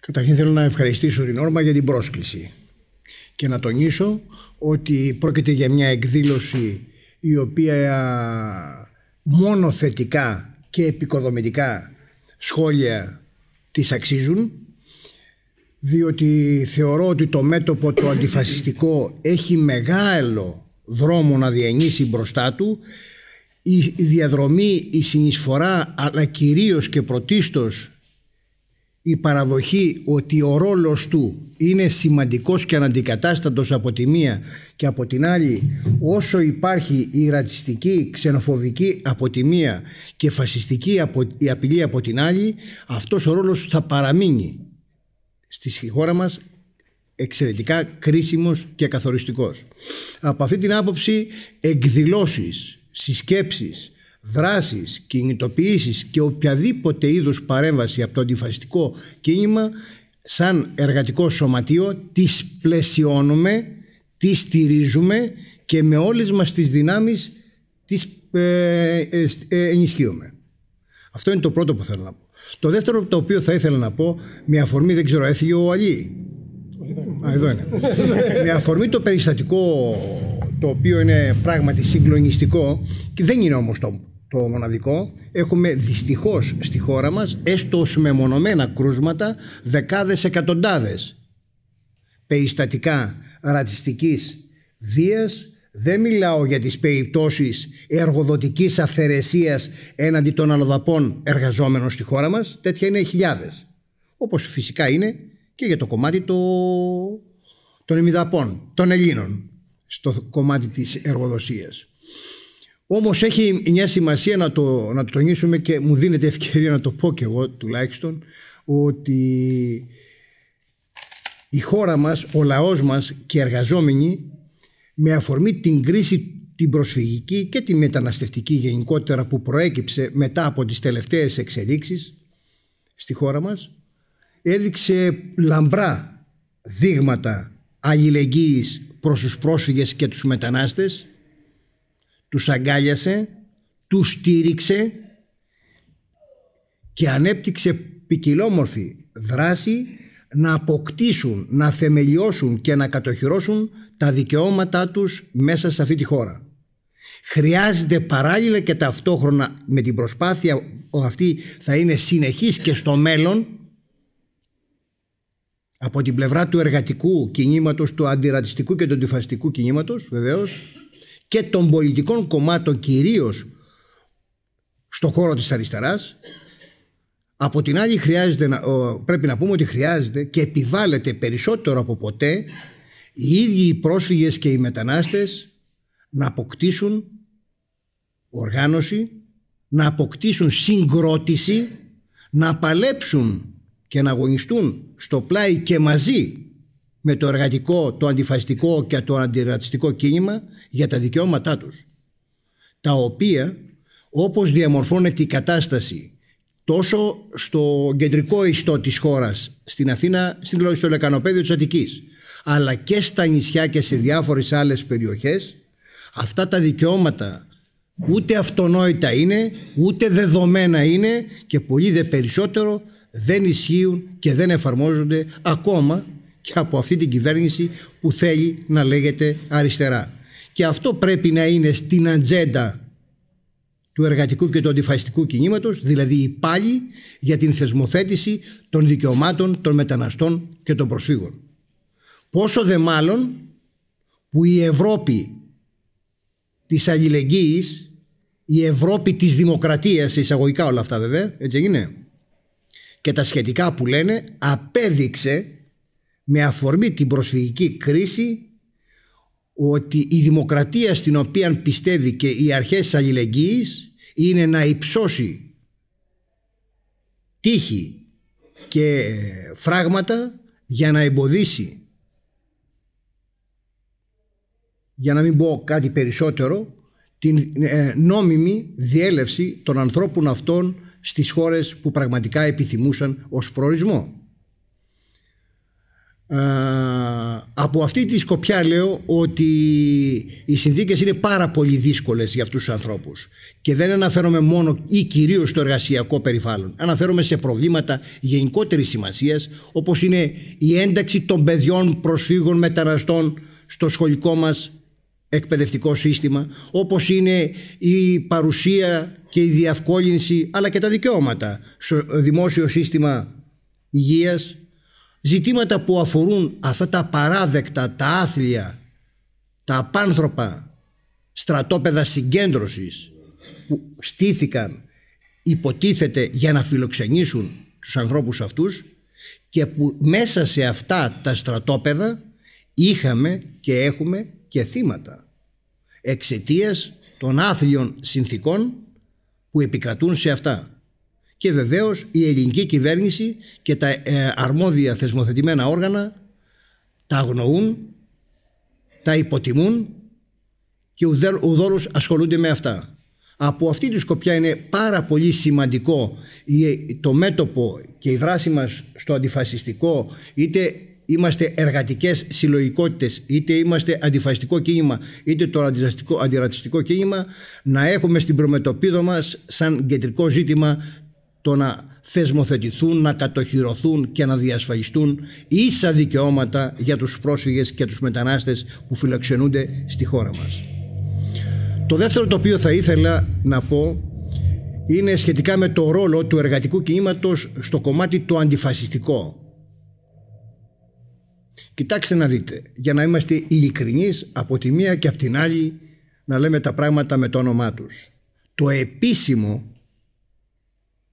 Καταρχήν θέλω να ευχαριστήσω την Όρμα για την πρόσκληση και να τονίσω ότι πρόκειται για μια εκδήλωση η οποία μόνο θετικά και επικοδομητικά σχόλια της αξίζουν διότι θεωρώ ότι το μέτωπο το αντιφασιστικό έχει μεγάλο δρόμο να διανύσει μπροστά του η διαδρομή, η συνεισφορά αλλά κυρίως και πρωτίστως η παραδοχή ότι ο ρόλος του είναι σημαντικός και αναντικατάστατος από τη μία και από την άλλη όσο υπάρχει η ρατσιστική, ξενοφοβική από τη μία και φασιστική η απειλή από την άλλη αυτός ο ρόλος θα παραμείνει στη χώρα μας εξαιρετικά κρίσιμος και καθοριστικός. Από αυτή την άποψη εκδηλώσεις, συσκέψεις, δράσεις, κινητοποιήσεις και οποιαδήποτε είδους παρέμβαση από το αντιφασιστικό κίνημα σαν εργατικό σωματείο τις πλαισιώνουμε, τις στηρίζουμε και με όλες μας τις δυνάμεις τις ε, ε, ε, ενισχύουμε. Αυτό είναι το πρώτο που θέλω να πω. Το δεύτερο το οποίο θα ήθελα να πω, με αφορμή δεν ξέρω, έφυγε ο Αλή. Α, εδώ είναι. με αφορμή το περιστατικό το οποίο είναι πράγματι συγκλονιστικό και δεν είναι όμως το το μοναδικό, έχουμε δυστυχώς στη χώρα μας, έστω ως μεμονωμένα κρούσματα, δεκάδες εκατοντάδες περιστατικά ρατσιστικής δίας, Δεν μιλάω για τις περιπτώσεις εργοδοτικής αυθαιρεσίας έναντι των αλλοδαπών εργαζόμενων στη χώρα μας. Τέτοια είναι χιλιάδες. Όπως φυσικά είναι και για το κομμάτι το... των ημιδαπών, των Ελλήνων, στο κομμάτι της εργοδοσίας. Όμως έχει μια σημασία να το, να το τονίσουμε και μου δίνεται ευκαιρία να το πω και εγώ τουλάχιστον ότι η χώρα μας, ο λαός μας και οι εργαζόμενοι με αφορμή την κρίση την προσφυγική και τη μεταναστευτική γενικότερα που προέκυψε μετά από τις τελευταίες εξελίξεις στη χώρα μας έδειξε λαμπρά δείγματα αλληλεγγύης προς τους πρόσφυγες και τους μετανάστες τους αγκάλιασε, τους στήριξε και ανέπτυξε ποικιλόμορφη δράση να αποκτήσουν, να θεμελιώσουν και να κατοχυρώσουν τα δικαιώματά τους μέσα σε αυτή τη χώρα. Χρειάζεται παράλληλα και ταυτόχρονα με την προσπάθεια αυτή θα είναι συνεχής και στο μέλλον από την πλευρά του εργατικού κινήματος, του αντιρατιστικού και του αντιφαστικού κινήματος βεβαίως και των πολιτικών κομμάτων κυρίως στο χώρο της αριστεράς από την άλλη χρειάζεται πρέπει να πούμε ότι χρειάζεται και επιβάλλεται περισσότερο από ποτέ οι ίδιοι οι πρόσφυγες και οι μετανάστες να αποκτήσουν οργάνωση, να αποκτήσουν συγκρότηση, να παλέψουν και να αγωνιστούν στο πλάι και μαζί με το εργατικό, το αντιφασιστικό και το αντιρατσιστικό κίνημα για τα δικαιώματά τους. Τα οποία, όπως διαμορφώνεται η κατάσταση τόσο στο κεντρικό ιστό της χώρας, στην Αθήνα, στο λεκανοπέδιο της Αττικής, αλλά και στα νησιά και σε διάφορες άλλες περιοχές, αυτά τα δικαιώματα ούτε αυτονόητα είναι, ούτε δεδομένα είναι και πολύ δε περισσότερο δεν ισχύουν και δεν εφαρμόζονται ακόμα και από αυτή την κυβέρνηση που θέλει να λέγεται αριστερά. Και αυτό πρέπει να είναι στην ατζέντα του εργατικού και του αντιφασιστικού κινήματος, δηλαδή πάλι για την θεσμοθέτηση των δικαιωμάτων των μεταναστών και των προσφύγων. Πόσο δε μάλλον που η Ευρώπη της αλληλεγγύης, η Ευρώπη της δημοκρατίας, εισαγωγικά όλα αυτά βέβαια, έτσι έγινε και τα σχετικά που λένε, απέδειξε με αφορμή την προσφυγική κρίση ότι η δημοκρατία στην οποία πιστεύει και οι αρχές της αλληλεγγύης είναι να υψώσει τύχη και φράγματα για να εμποδίσει για να μην πω κάτι περισσότερο την ε, νόμιμη διέλευση των ανθρώπων αυτών στις χώρες που πραγματικά επιθυμούσαν ως προορισμό από αυτή τη σκοπιά λέω ότι οι συνθήκες είναι πάρα πολύ δύσκολες για αυτούς τους ανθρώπους και δεν αναφέρομαι μόνο ή κυρίως στο εργασιακό περιβάλλον αναφέρομαι σε προβλήματα γενικότερης σημασίας όπως είναι η ένταξη των παιδιών προσφύγων μεταναστών στο σχολικό μας εκπαιδευτικό σύστημα όπως είναι η παρουσία και η διευκόλυνση αλλά και τα δικαιώματα στο δημόσιο σύστημα υγείας ζητήματα που αφορούν αυτά τα παράδεκτα, τα άθλια, τα απάνθρωπα στρατόπεδα συγκέντρωσης που στήθηκαν υποτίθεται για να φιλοξενήσουν τους ανθρώπους αυτούς και που μέσα σε αυτά τα στρατόπεδα είχαμε και έχουμε και θύματα εξαιτίας των άθλιων συνθήκων που επικρατούν σε αυτά και βεβαίως η ελληνική κυβέρνηση και τα ε, αρμόδια θεσμοθετημένα όργανα τα αγνοούν, τα υποτιμούν και ουδόλως ασχολούνται με αυτά. Από αυτή τη σκοπιά είναι πάρα πολύ σημαντικό το μέτωπο και η δράση μας στο αντιφασιστικό είτε είμαστε εργατικές συλλογικότητες, είτε είμαστε αντιφασιστικό κίνημα, είτε το αντιρατσιστικό, κίνημα, να έχουμε στην προμετωπίδα μας σαν κεντρικό ζήτημα το να θεσμοθετηθούν, να κατοχυρωθούν και να διασφαλιστούν ίσα δικαιώματα για τους πρόσφυγες και τους μετανάστες που φιλοξενούνται στη χώρα μας. Το δεύτερο το οποίο θα ήθελα να πω είναι σχετικά με το ρόλο του εργατικού κινήματος στο κομμάτι το αντιφασιστικό. Κοιτάξτε να δείτε, για να είμαστε ειλικρινείς από τη μία και από την άλλη να λέμε τα πράγματα με το όνομά τους. Το επίσημο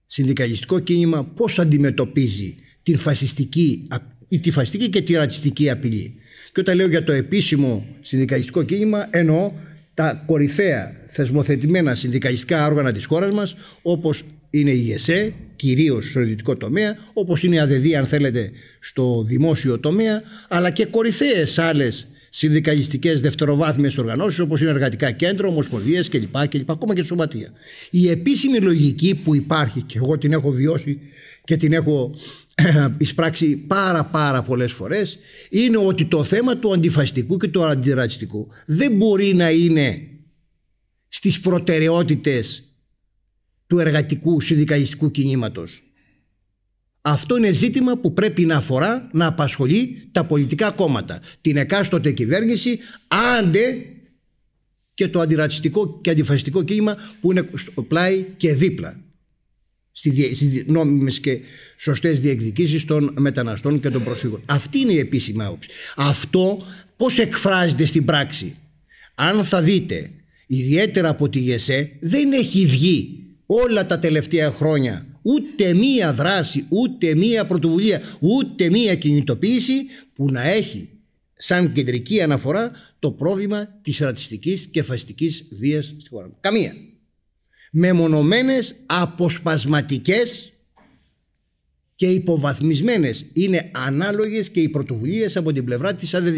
συνδικαλιστικό κίνημα πώς αντιμετωπίζει την φασιστική, τη φασιστική και τη ρατσιστική απειλή. Και όταν λέω για το επίσημο συνδικαλιστικό κίνημα εννοώ τα κορυφαία θεσμοθετημένα συνδικαλιστικά όργανα της χώρας μας όπως είναι η ΕΣΕ, κυρίως στο ιδιωτικό τομέα, όπως είναι η ΑΔΔ αν θέλετε στο δημόσιο τομέα, αλλά και κορυφαίες άλλες συνδικαλιστικές δευτεροβάθμιες οργανώσεις όπως είναι εργατικά κέντρα, ομοσπονδίες κλπ. Ακόμα και τη σωματεία. Η επίσημη λογική που υπάρχει και εγώ την έχω βιώσει και την έχω εισπράξει πάρα πάρα πολλές φορές είναι ότι το θέμα του αντιφασιστικού και του αντιρατσιστικού δεν μπορεί να είναι στις προτεραιότητες του εργατικού συνδικαλιστικού κινήματος αυτό είναι ζήτημα που πρέπει να αφορά, να απασχολεί τα πολιτικά κόμματα. Την εκάστοτε κυβέρνηση, άντε και το αντιρατσιστικό και αντιφασιστικό κύμα που είναι στο πλάι και δίπλα στις νόμιμες και σωστές διεκδικήσεις των μεταναστών και των προσφύγων. Αυτή είναι η επίσημη άποψη. Αυτό πώς εκφράζεται στην πράξη. Αν θα δείτε, ιδιαίτερα από τη ΓΕΣΕ, δεν έχει βγει όλα τα τελευταία χρόνια ούτε μία δράση, ούτε μία πρωτοβουλία, ούτε μία κινητοποίηση που να έχει σαν κεντρική αναφορά το πρόβλημα της ρατσιστικής και φασιστικής βίας στη χώρα μου. Καμία. Μεμονωμένες, αποσπασματικές και υποβαθμισμένες είναι ανάλογες και οι πρωτοβουλίες από την πλευρά της ΑΔΔ.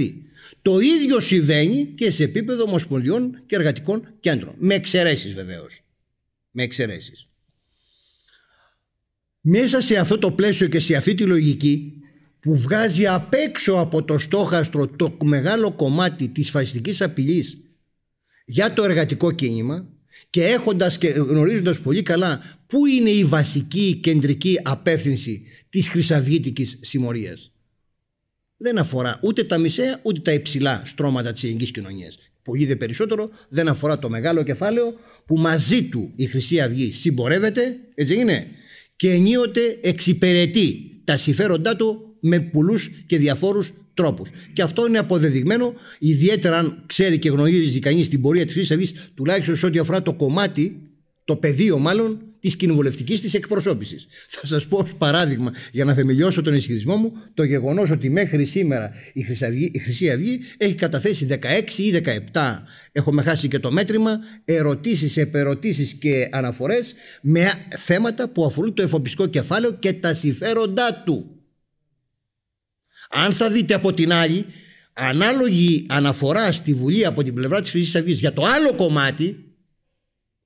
Το ίδιο συμβαίνει και σε επίπεδο ομοσπονδιών και εργατικών κέντρων. Με εξαιρέσεις βεβαίως. Με εξαιρέσεις. Μέσα σε αυτό το πλαίσιο και σε αυτή τη λογική που βγάζει απ' έξω από το στόχαστρο το μεγάλο κομμάτι της φασιστικής απειλής για το εργατικό κίνημα και έχοντας και γνωρίζοντας πολύ καλά πού είναι η βασική κεντρική απεύθυνση της χρυσαυγήτικης συμμορίας. Δεν αφορά ούτε τα μισέα ούτε τα υψηλά στρώματα της ελληνικής κοινωνίας. Πολύ δε περισσότερο δεν αφορά το μεγάλο κεφάλαιο που μαζί του η Χρυσή Αυγή συμπορεύεται, έτσι είναι, και ενίοτε εξυπηρετεί τα συμφέροντά του με πολλούς και διαφόρους τρόπους. Και αυτό είναι αποδεδειγμένο, ιδιαίτερα αν ξέρει και γνωρίζει κανείς την πορεία της Χρυσής τουλάχιστον σε ό,τι αφορά το κομμάτι, το πεδίο μάλλον, της κοινοβουλευτικής της εκπροσώπησης. Θα σας πω ως παράδειγμα, για να θεμελιώσω τον ισχυρισμό μου, το γεγονός ότι μέχρι σήμερα η Χρυσή, Αυγή, η Χρυσή έχει καταθέσει 16 ή 17, έχουμε χάσει και το μέτρημα, ερωτήσεις, επερωτήσεις και αναφορές με θέματα που αφορούν το εφοπιστικό κεφάλαιο και τα συμφέροντά του. Αν θα δείτε από την άλλη, ανάλογη αναφορά στη Βουλή από την πλευρά της Χρυσής Αυγής για το άλλο κομμάτι,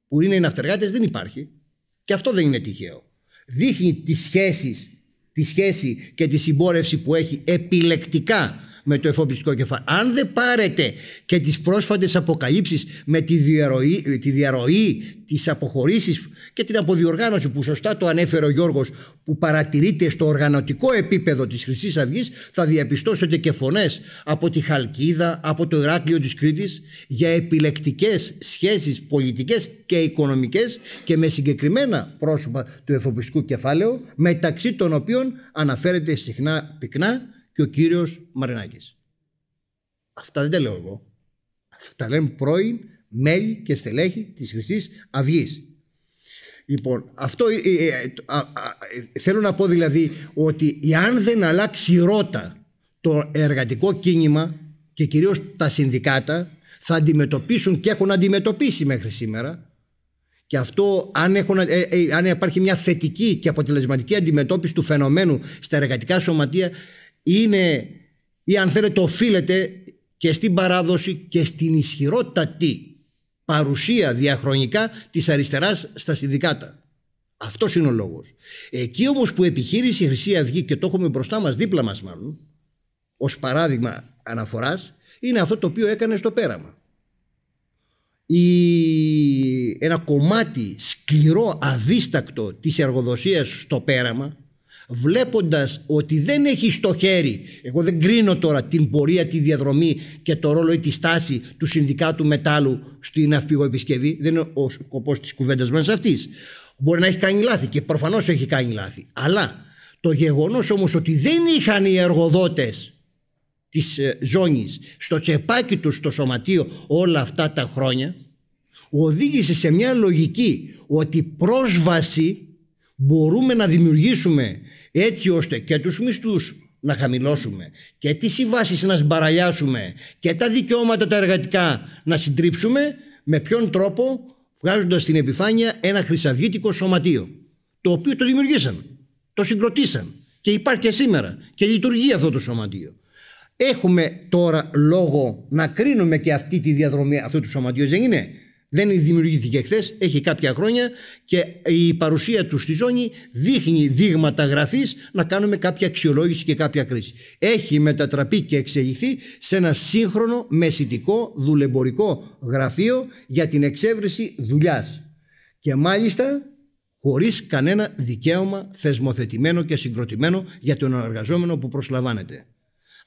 που είναι οι ναυτεργάτες, δεν υπάρχει. Και αυτό δεν είναι τυχαίο. Δείχνει τις σχέσεις, τη σχέση και τη συμπόρευση που έχει επιλεκτικά με το εφοπλιστικό κεφάλαιο. Αν δεν πάρετε και τις πρόσφατες αποκαλύψεις με τη διαρροή, ε, τη διαρροή τις αποχωρήσεις και την αποδιοργάνωση που σωστά το ανέφερε ο Γιώργος που παρατηρείται στο οργανωτικό επίπεδο της χρυσής αυγής, θα διαπιστώσετε και φωνές από τη Χαλκίδα, από το Ηράκλειο της Κρήτης για επιλεκτικές σχέσεις πολιτικές και οικονομικές και με συγκεκριμένα πρόσωπα του εφοπλιστικού κεφάλαιου μεταξύ των οποίων αναφέρεται συχνά πυκνά και ο κύριος Μαρινάκης. Αυτά δεν τα λέω εγώ. Αυτά τα λένε πρώην μέλη και στελέχη της χρυσής Αυγής. Λοιπόν, αυτό ε, ε, ε, θέλω να πω δηλαδή ότι εάν δεν αλλάξει ρότα το εργατικό κίνημα και κυρίως τα συνδικάτα θα αντιμετωπίσουν και έχουν αντιμετωπίσει μέχρι σήμερα και αυτό αν, έχουν, αν υπάρχει μια θετική και αποτελεσματική αντιμετώπιση του φαινομένου στα εργατικά σωματεία είναι ή αν θέλετε οφείλεται και στην παράδοση και στην ισχυρότατη παρουσία διαχρονικά της αριστεράς στα συνδικάτα. Αυτός είναι ο λόγος. Εκεί όμως που επιχείρησε η Χρυσή Αυγή και το έχουμε μπροστά μας, δίπλα μας μάλλον, ως παράδειγμα αναφοράς, είναι αυτό το οποίο έκανε στο πέραμα. Ένα κομμάτι σκληρό, αδίστακτο της εργοδοσίας στο πέραμα, βλέποντας ότι δεν έχει στο χέρι, εγώ δεν κρίνω τώρα την πορεία, τη διαδρομή και το ρόλο ή τη στάση του Συνδικάτου Μετάλλου στην επισκευή, δεν είναι ο σκοπός της κουβέντας μας αυτής. Μπορεί να έχει κάνει λάθη και προφανώς έχει κάνει λάθη. Αλλά το γεγονός όμως ότι δεν είχαν οι εργοδότες της ε, ζώνης στο τσεπάκι τους στο σωματείο όλα αυτά τα χρόνια οδήγησε σε μια λογική ότι πρόσβαση μπορούμε να δημιουργήσουμε έτσι ώστε και τους μισθούς να χαμηλώσουμε και τις συμβάσεις να σμπαραλιάσουμε και τα δικαιώματα τα εργατικά να συντρίψουμε με ποιον τρόπο βγάζοντας στην επιφάνεια ένα χρυσαυγήτικο σωματείο το οποίο το δημιουργήσαν, το συγκροτήσαν και υπάρχει και σήμερα και λειτουργεί αυτό το σωματείο. Έχουμε τώρα λόγο να κρίνουμε και αυτή τη διαδρομή αυτού του σωματείου, δεν είναι. Δεν δημιουργήθηκε χθες, έχει κάποια χρόνια και η παρουσία του στη ζώνη δείχνει δείγματα γραφής να κάνουμε κάποια αξιολόγηση και κάποια κρίση. Έχει μετατραπεί και εξελιχθεί σε ένα σύγχρονο μεσητικό δουλεμπορικό γραφείο για την εξέβρεση δουλειάς. Και μάλιστα χωρίς κανένα δικαίωμα θεσμοθετημένο και συγκροτημένο για τον εργαζόμενο που προσλαμβάνεται.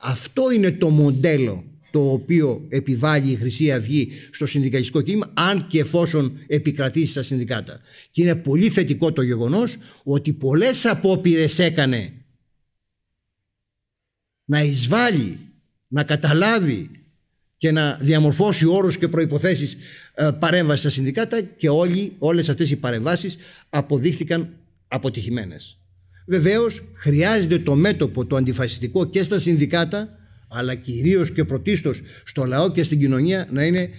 Αυτό είναι το μοντέλο το οποίο επιβάλλει η Χρυσή Αυγή στο συνδικαλιστικό κίνημα, αν και εφόσον επικρατήσει στα συνδικάτα. Και είναι πολύ θετικό το γεγονός ότι πολλές απόπειρες έκανε να εισβάλλει, να καταλάβει και να διαμορφώσει όρους και προϋποθέσεις ε, παρέμβαση στα συνδικάτα και όλοι, όλες αυτές οι παρεμβάσεις αποδείχθηκαν αποτυχημένες. Βεβαίως χρειάζεται το μέτωπο το αντιφασιστικό και στα συνδικάτα αλλά κυρίως και πρωτίστως στο λαό και στην κοινωνία να είναι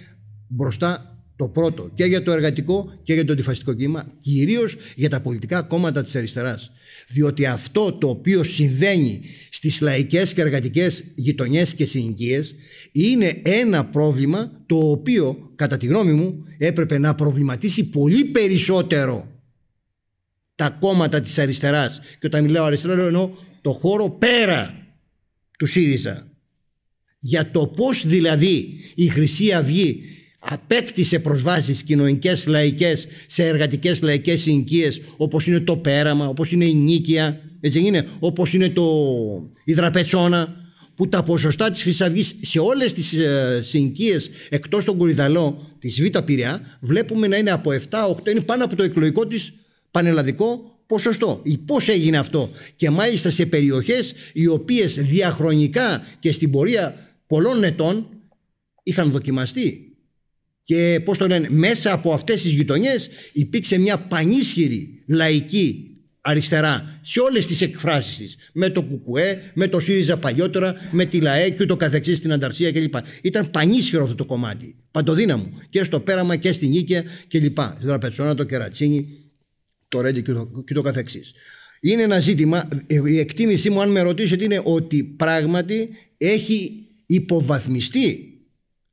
μπροστά το πρώτο και για το εργατικό και για το αντιφασιστικό κύμα κυρίως για τα πολιτικά κόμματα της αριστεράς. Διότι αυτό το οποίο συμβαίνει στις λαϊκές και εργατικές γειτονιές και συνοικίες είναι ένα πρόβλημα το οποίο, κατά τη γνώμη μου, έπρεπε να προβληματίσει πολύ περισσότερο τα κόμματα της αριστεράς. Και όταν μιλάω αριστερά λέω εννοώ το χώρο πέρα του ΣΥΡΙΖΑ για το πώς δηλαδή η Χρυσή Αυγή απέκτησε προσβάσεις κοινωνικές λαϊκές σε εργατικές λαϊκές συνοικίες όπως είναι το Πέραμα, όπως είναι η Νίκαια, έτσι είναι, όπως είναι το, η Δραπετσόνα που τα ποσοστά της Αυγής σε όλες τις ε, συνοικίες εκτός των Κορυδαλό της Β' Πυρεά βλέπουμε να είναι από 7-8, είναι πάνω από το εκλογικό της πανελλαδικό ποσοστό. Πώς έγινε αυτό και μάλιστα σε περιοχές οι οποίες διαχρονικά και στην πορεία πολλών ετών είχαν δοκιμαστεί. Και πώς το λένε, μέσα από αυτές τις γειτονιές υπήρξε μια πανίσχυρη λαϊκή αριστερά σε όλες τις εκφράσεις της. Με το κουκούέ με το ΣΥΡΙΖΑ παλιότερα, με τη ΛΑΕ και ούτω καθεξής στην Ανταρσία κλπ. Ήταν πανίσχυρο αυτό το κομμάτι, παντοδύναμο. Και στο Πέραμα και στην Νίκαια κλπ. Ραπετσόνα, το Κερατσίνι, το Ρέντι και ούτω και καθεξής. Είναι ένα ζήτημα, ε, η εκτίμησή μου αν με ρωτήσετε είναι ότι πράγματι έχει υποβαθμιστεί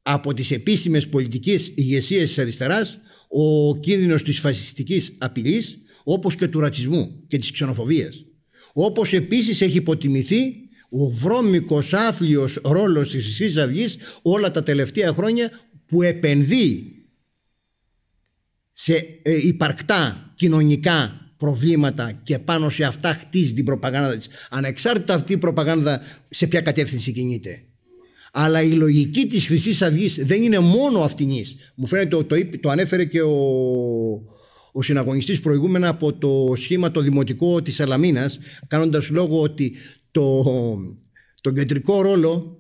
από τις επίσημες πολιτικές ηγεσίες της αριστεράς ο κίνδυνος της φασιστικής απειλής όπως και του ρατσισμού και της ξενοφοβίας. Όπως επίσης έχει υποτιμηθεί ο βρώμικος άθλιος ρόλος της Χρυσής Αυγής όλα τα τελευταία χρόνια που επενδύει σε ε, υπαρκτά κοινωνικά προβλήματα και πάνω σε αυτά χτίζει την προπαγάνδα της. Ανεξάρτητα αυτή η προπαγάνδα σε ποια κατεύθυνση κινείται. Αλλά η λογική της Χρυσής Αυγής δεν είναι μόνο αυτινή. Μου φαίνεται το, το, το ανέφερε και ο, ο συναγωνιστής προηγούμενα από το σχήμα το δημοτικό της Αλαμίνας, κάνοντας λόγο ότι το, τον κεντρικό ρόλο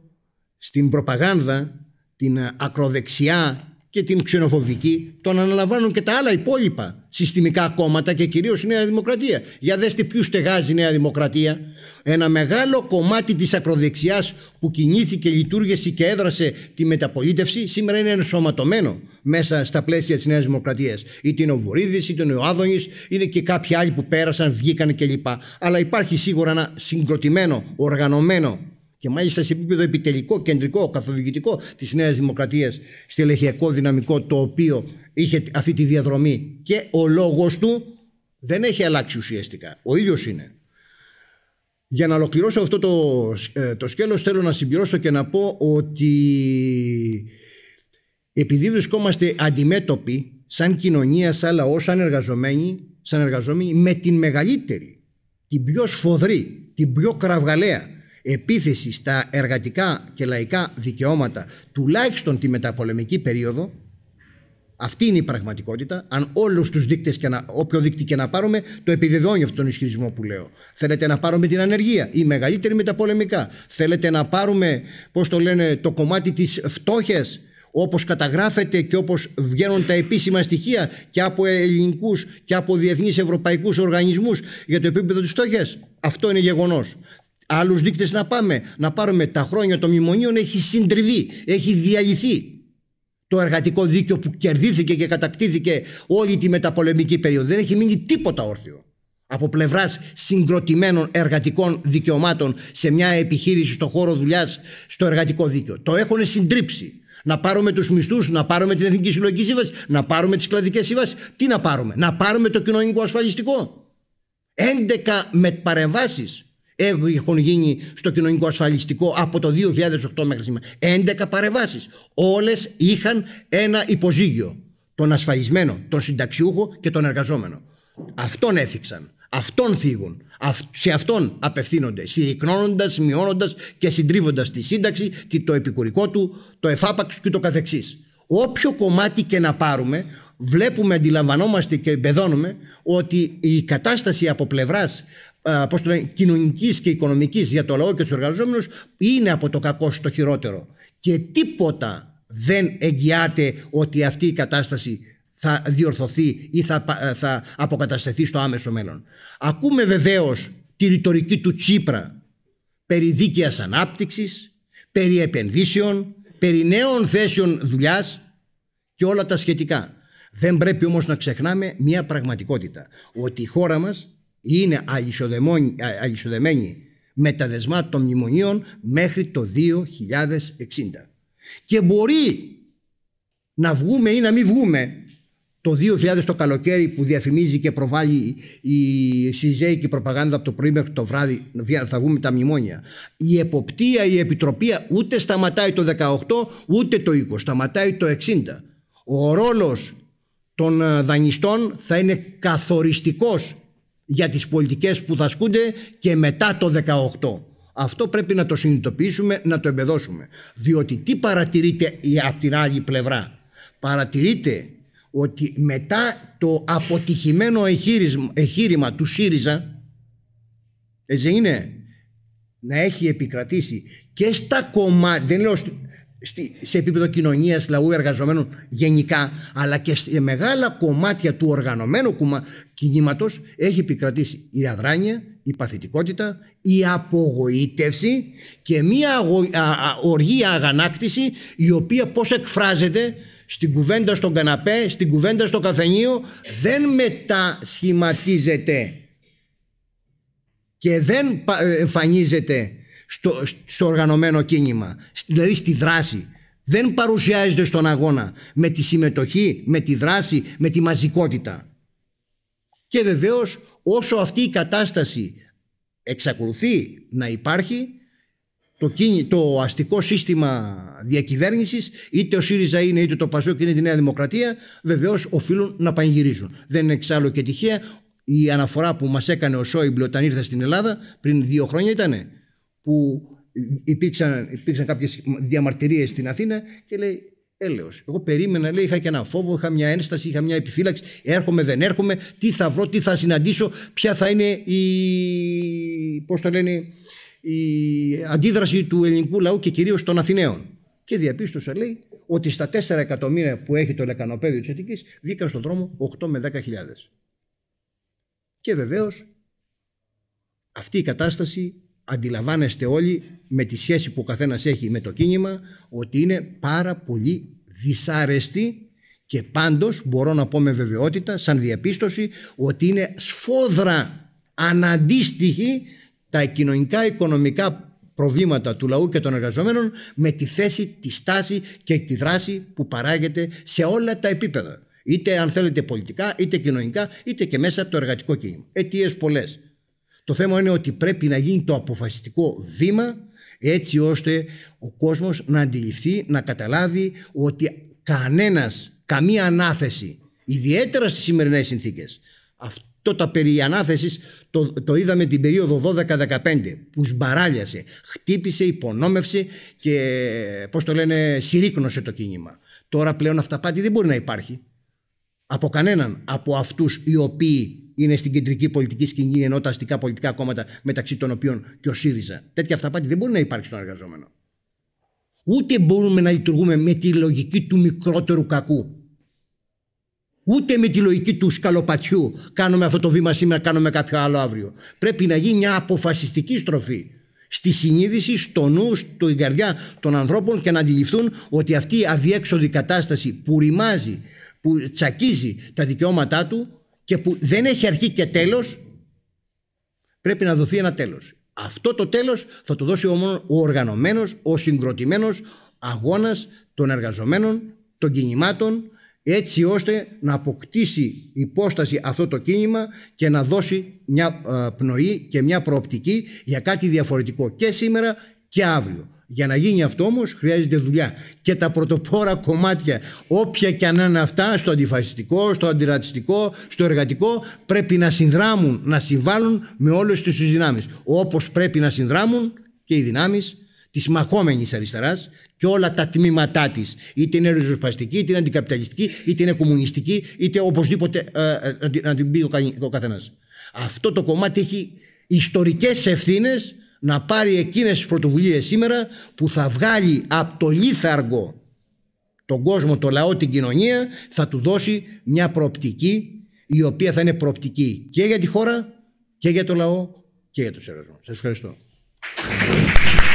στην προπαγάνδα, την ακροδεξιά και την ξενοφοβική, τον αναλαμβάνουν και τα άλλα υπόλοιπα συστημικά κόμματα και κυρίως η Νέα Δημοκρατία. Για δέστε ποιους στεγάζει η Νέα Δημοκρατία. Ένα μεγάλο κομμάτι της ακροδεξιάς που κινήθηκε, λειτουργήσε και έδρασε τη μεταπολίτευση σήμερα είναι ενσωματωμένο μέσα στα πλαίσια της Νέας Δημοκρατίας. Είτε είναι ο Βορύδης, είτε είναι ο Άδωνης, είναι και κάποιοι άλλοι που πέρασαν, βγήκαν κλπ. Αλλά υπάρχει σίγουρα ένα συγκροτημένο, οργανωμένο και μάλιστα σε επίπεδο επιτελικό, κεντρικό, καθοδηγητικό της Νέας Δημοκρατίας, στελεχειακό δυναμικό το οποίο είχε αυτή τη διαδρομή. Και ο λόγος του δεν έχει αλλάξει ουσιαστικά. Ο ίδιος είναι. Για να ολοκληρώσω αυτό το, ε, το σκέλος θέλω να συμπληρώσω και να πω ότι επειδή βρισκόμαστε αντιμέτωποι σαν κοινωνία, σαν λαό, σαν εργαζομένοι, σαν εργαζόμενοι με την μεγαλύτερη, την πιο σφοδρή, την πιο κραυγαλαία επίθεση στα εργατικά και λαϊκά δικαιώματα τουλάχιστον τη μεταπολεμική περίοδο αυτή είναι η πραγματικότητα. Αν όλους τους δείκτες και να, όποιο δείκτη και να πάρουμε, το επιβεβαιώνει αυτόν τον ισχυρισμό που λέω. Θέλετε να πάρουμε την ανεργία, η μεγαλύτερη μεταπολεμικά. Θέλετε να πάρουμε, πώς το λένε, το κομμάτι της φτώχειας, όπως καταγράφεται και όπως βγαίνουν τα επίσημα στοιχεία και από ελληνικούς και από διεθνείς ευρωπαϊκούς οργανισμούς για το επίπεδο της φτώχειας. Αυτό είναι γεγονός. Άλλους δείκτες να πάμε, να πάρουμε τα χρόνια των μνημονίων έχει συντριβεί, έχει διαλυθεί. Το εργατικό δίκαιο που κερδίθηκε και κατακτήθηκε όλη τη μεταπολεμική περίοδο δεν έχει μείνει τίποτα όρθιο. Από πλευράς συγκροτημένων εργατικών δικαιωμάτων σε μια επιχείρηση στον χώρο δουλειάς, στο εργατικό δίκαιο. Το έχουν συντρίψει. Να πάρουμε τους μισθούς, να πάρουμε την Εθνική Συλλογική Σύμβαση, να πάρουμε τις κλαδικές σύμβασεις. Τι να πάρουμε, να πάρουμε το κοινωνικό ασφαλιστικό. 11 με παρεμβάσει έχουν γίνει στο κοινωνικό ασφαλιστικό από το 2008 μέχρι σήμερα. 11 παρεμβάσεις. Όλες είχαν ένα υποζύγιο. Τον ασφαλισμένο, τον συνταξιούχο και τον εργαζόμενο. Αυτόν έθιξαν. Αυτόν θίγουν. Σε αυτόν απευθύνονται. Συρρυκνώνοντας, μειώνοντας και συντρίβοντας τη σύνταξη και το επικουρικό του, το εφάπαξ και το καθεξής. Όποιο κομμάτι και να πάρουμε, βλέπουμε, αντιλαμβανόμαστε και εμπεδώνουμε ότι η κατάσταση από πλευράς ε, κοινωνικής και οικονομικής για το λαό και τους εργαζόμενους είναι από το κακό στο χειρότερο. Και τίποτα δεν εγγυάται ότι αυτή η κατάσταση θα διορθωθεί ή θα, ε, θα αποκατασταθεί στο άμεσο μέλλον. Ακούμε βεβαίως τη ρητορική του Τσίπρα περί δίκαιας ανάπτυξης, περί επενδύσεων, περί νέων θέσεων δουλειάς και όλα τα σχετικά. Δεν πρέπει όμως να ξεχνάμε μια πραγματικότητα. Ότι η χώρα μας είναι αλυσοδεμένη με τα δεσμά των μνημονίων μέχρι το 2060. Και μπορεί να βγούμε ή να μην βγούμε το 2000 το καλοκαίρι που διαφημίζει και προβάλλει η συζέικη προπαγάνδα από το πρωί μέχρι το βράδυ θα βγούμε τα μνημόνια. Η εποπτεία, η Επιτροπή ούτε σταματάει το 18 ούτε το 20, σταματάει το 60. Ο ρόλος των ε, δανειστών θα είναι καθοριστικός για τις πολιτικές που θα ασκούνται και μετά το 18. Αυτό πρέπει να το συνειδητοποιήσουμε, να το εμπεδώσουμε. Διότι τι παρατηρείται από την άλλη πλευρά. Παρατηρείται ότι μετά το αποτυχημένο εγχείρημα του ΣΥΡΙΖΑ είναι να έχει επικρατήσει και στα κομμάτια δεν λέω σε επίπεδο κοινωνίας, λαού, εργαζομένων γενικά, αλλά και σε μεγάλα κομμάτια του οργανωμένου κίνηματος, έχει επικρατήσει η αδράνεια, η παθητικότητα, η απογοήτευση και μια οργή αγανάκτηση η οποία πώς εκφράζεται στην κουβέντα στον καναπέ, στην κουβέντα στο καφενείο, δεν μετασχηματίζεται και δεν ε, εμφανίζεται στο, στο οργανωμένο κίνημα, δηλαδή στη δράση. Δεν παρουσιάζεται στον αγώνα με τη συμμετοχή, με τη δράση, με τη μαζικότητα. Και βεβαίως όσο αυτή η κατάσταση εξακολουθεί να υπάρχει το, το αστικό σύστημα διακυβέρνησης, είτε ο ΣΥΡΙΖΑ είναι είτε το ΠΑΣΟΚ είναι τη Νέα Δημοκρατία, βεβαίως οφείλουν να πανηγυρίζουν. Δεν είναι εξάλλου και τυχαία. Η αναφορά που μας έκανε ο Σόιμπλε όταν ήρθε στην Ελλάδα πριν δύο χρόνια ήταν που υπήρξαν, υπήρξαν κάποιες διαμαρτυρίες στην Αθήνα και λέει έλεος, Εγώ περίμενα, λέει, είχα και ένα φόβο, είχα μια ένσταση, είχα μια επιφύλαξη. Έρχομαι, δεν έρχομαι, τι θα βρω, τι θα συναντήσω, ποια θα είναι η. Πώς το λένε, η αντίδραση του ελληνικού λαού και κυρίως των Αθηναίων. Και διαπίστωσε, λέει, ότι στα 4 εκατομμύρια που έχει το λεκανοπέδιο της Αττικής βγήκαν στον δρόμο 8 με 10 χιλιάδες. Και βεβαίως αυτή η κατάσταση αντιλαμβάνεστε όλοι με τη σχέση που ο καθένας έχει με το κίνημα ότι είναι πάρα πολύ δυσάρεστη και πάντως μπορώ να πω με βεβαιότητα σαν διαπίστωση ότι είναι σφόδρα αναντίστοιχη τα κοινωνικά οικονομικά προβλήματα του λαού και των εργαζομένων με τη θέση, τη στάση και τη δράση που παράγεται σε όλα τα επίπεδα. Είτε αν θέλετε πολιτικά, είτε κοινωνικά, είτε και μέσα από το εργατικό κίνημα. Αιτίες πολλές. Το θέμα είναι ότι πρέπει να γίνει το αποφασιστικό βήμα έτσι ώστε ο κόσμος να αντιληφθεί, να καταλάβει ότι κανένας, καμία ανάθεση, ιδιαίτερα στις σημερινές συνθήκες, Τότε περί ανάθεσης το, το είδαμε την περίοδο 12-15 που σμπαράλιασε, χτύπησε, υπονόμευσε και πώς το λένε συρρήκνωσε το κίνημα. Τώρα πλέον αυταπάτη δεν μπορεί να υπάρχει από κανέναν από αυτούς οι οποίοι είναι στην κεντρική πολιτική σκηνή ενώ τα αστικά πολιτικά κόμματα μεταξύ των οποίων και ο ΣΥΡΙΖΑ. Τέτοια αυταπάτη δεν μπορεί να υπάρχει στον εργαζόμενο. Ούτε μπορούμε να λειτουργούμε με τη λογική του μικρότερου κακού. Ούτε με τη λογική του σκαλοπατιού κάνουμε αυτό το βήμα σήμερα, κάνουμε κάποιο άλλο αύριο. Πρέπει να γίνει μια αποφασιστική στροφή στη συνείδηση, στο νου, στην καρδιά των ανθρώπων και να αντιληφθούν ότι αυτή η αδιέξοδη κατάσταση που ρημάζει, που τσακίζει τα δικαιώματά του και που δεν έχει αρχή και τέλος, πρέπει να δοθεί ένα τέλος. Αυτό το τέλος θα το δώσει ο οργανωμένος, ο συγκροτημένος αγώνας των εργαζομένων, των κινημάτων, έτσι ώστε να αποκτήσει υπόσταση αυτό το κίνημα και να δώσει μια ε, πνοή και μια προοπτική για κάτι διαφορετικό και σήμερα και αύριο. Για να γίνει αυτό όμως χρειάζεται δουλειά. Και τα πρωτοπόρα κομμάτια, όποια και αν είναι αυτά, στο αντιφασιστικό, στο αντιρατσιστικό, στο εργατικό, πρέπει να συνδράμουν, να συμβάλλουν με όλες τις δυνάμεις. Όπως πρέπει να συνδράμουν και οι δυνάμεις της μαχόμενης αριστεράς και όλα τα τμήματά της. Είτε είναι ριζοσπαστική, είτε είναι αντικαπιταλιστική, είτε είναι κομμουνιστική, είτε οπωσδήποτε ε, ε να, την, πει ο, ο καθένας. Αυτό το κομμάτι έχει ιστορικές ευθύνες να πάρει εκείνες τις πρωτοβουλίες σήμερα που θα βγάλει από το λίθαργο τον κόσμο, το λαό, την κοινωνία, θα του δώσει μια προοπτική η οποία θα είναι προοπτική και για τη χώρα και για το λαό και για τους εργαζόμενους. Σας ευχαριστώ.